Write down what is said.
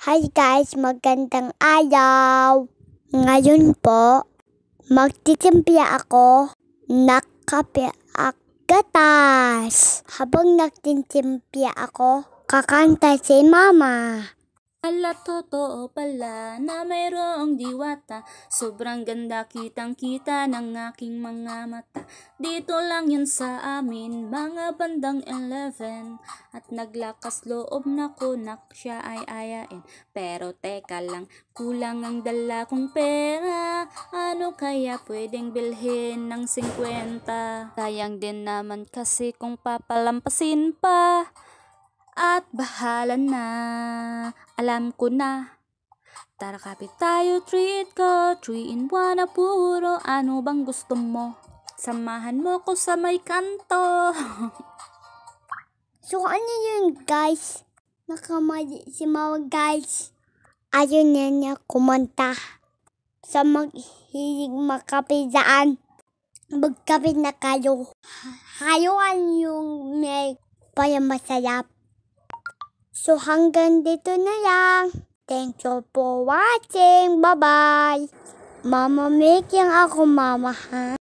Hi guys, magandang araw! Ngayon po, magtitimpla ako ng kape at gatas. Habang nagtitimpla ako, kakanta si mama. Ala totoo pala na mayroong diwata Sobrang ganda kitang kita ng aking mga mata Dito lang yun sa amin mga bandang 11 At naglakas loob na kunak siya ay ayain Pero teka lang kulang ang dala kong pera Ano kaya pwedeng bilhin ng 50 Sayang din naman kasi kung papalampasin pa at bahala na. Alam ko na. Tara kapit tayo, treat ko, 3 in 1 na puro, ano bang gusto mo? Samahan mo ko sa may kanto. so ano yun guys? Nakamali si Mawa guys. Ayaw na niya kumanta sa maghilig makapisaan. Magkapit na kayo. Hayuan yung may payamasayap. So hanggang dito na lang. Thank you for watching. Bye-bye. Mama making ako mama ha.